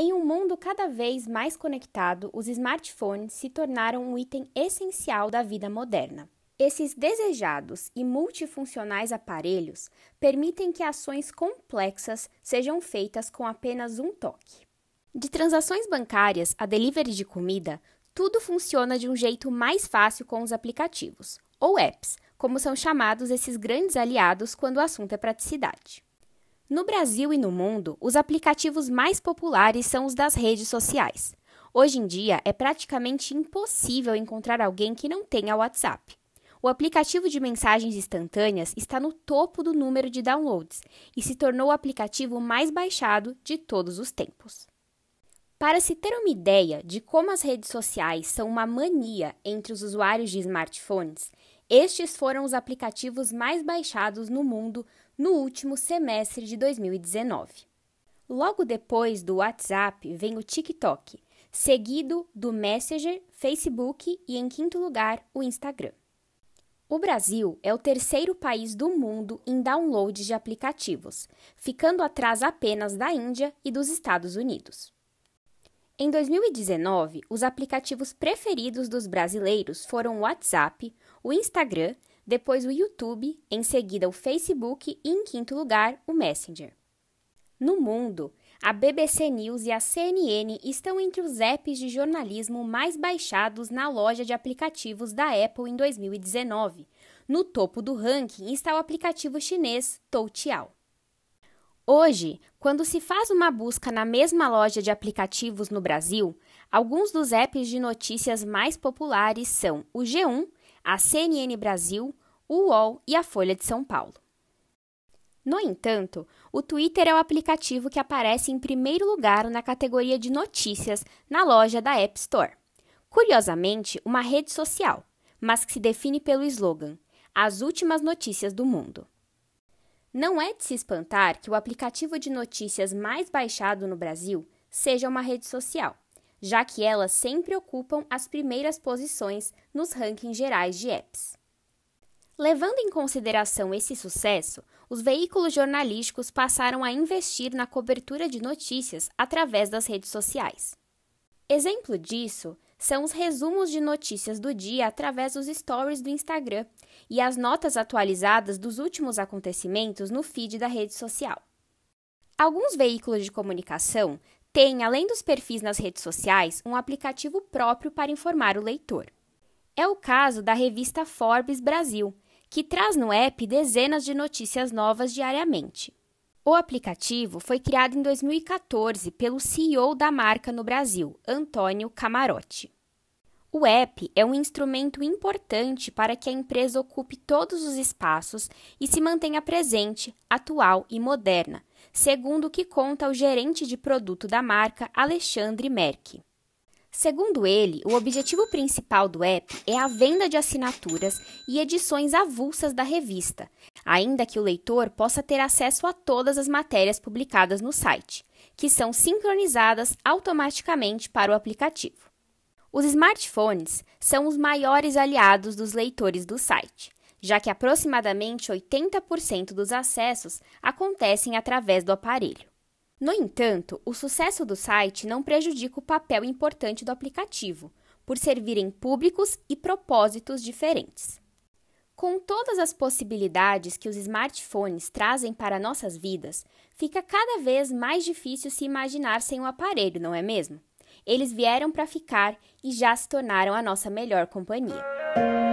Em um mundo cada vez mais conectado, os smartphones se tornaram um item essencial da vida moderna. Esses desejados e multifuncionais aparelhos permitem que ações complexas sejam feitas com apenas um toque. De transações bancárias a delivery de comida, tudo funciona de um jeito mais fácil com os aplicativos, ou apps, como são chamados esses grandes aliados quando o assunto é praticidade. No Brasil e no mundo, os aplicativos mais populares são os das redes sociais. Hoje em dia, é praticamente impossível encontrar alguém que não tenha WhatsApp. O aplicativo de mensagens instantâneas está no topo do número de downloads e se tornou o aplicativo mais baixado de todos os tempos. Para se ter uma ideia de como as redes sociais são uma mania entre os usuários de smartphones, estes foram os aplicativos mais baixados no mundo no último semestre de 2019. Logo depois do WhatsApp vem o TikTok, seguido do Messenger, Facebook e, em quinto lugar, o Instagram. O Brasil é o terceiro país do mundo em downloads de aplicativos, ficando atrás apenas da Índia e dos Estados Unidos. Em 2019, os aplicativos preferidos dos brasileiros foram o WhatsApp, o Instagram depois o YouTube, em seguida o Facebook e, em quinto lugar, o Messenger. No mundo, a BBC News e a CNN estão entre os apps de jornalismo mais baixados na loja de aplicativos da Apple em 2019. No topo do ranking está o aplicativo chinês Toutiao. Hoje, quando se faz uma busca na mesma loja de aplicativos no Brasil, alguns dos apps de notícias mais populares são o G1, a CNN Brasil, o UOL e a Folha de São Paulo. No entanto, o Twitter é o aplicativo que aparece em primeiro lugar na categoria de notícias na loja da App Store. Curiosamente, uma rede social, mas que se define pelo slogan As últimas notícias do mundo. Não é de se espantar que o aplicativo de notícias mais baixado no Brasil seja uma rede social, já que elas sempre ocupam as primeiras posições nos rankings gerais de apps. Levando em consideração esse sucesso, os veículos jornalísticos passaram a investir na cobertura de notícias através das redes sociais. Exemplo disso são os resumos de notícias do dia através dos stories do Instagram e as notas atualizadas dos últimos acontecimentos no feed da rede social. Alguns veículos de comunicação têm, além dos perfis nas redes sociais, um aplicativo próprio para informar o leitor. É o caso da revista Forbes Brasil, que traz no app dezenas de notícias novas diariamente. O aplicativo foi criado em 2014 pelo CEO da marca no Brasil, Antônio Camarote. O app é um instrumento importante para que a empresa ocupe todos os espaços e se mantenha presente, atual e moderna, segundo o que conta o gerente de produto da marca, Alexandre Merck. Segundo ele, o objetivo principal do app é a venda de assinaturas e edições avulsas da revista, ainda que o leitor possa ter acesso a todas as matérias publicadas no site, que são sincronizadas automaticamente para o aplicativo. Os smartphones são os maiores aliados dos leitores do site, já que aproximadamente 80% dos acessos acontecem através do aparelho. No entanto, o sucesso do site não prejudica o papel importante do aplicativo, por servirem públicos e propósitos diferentes. Com todas as possibilidades que os smartphones trazem para nossas vidas, fica cada vez mais difícil se imaginar sem o um aparelho, não é mesmo? Eles vieram para ficar e já se tornaram a nossa melhor companhia.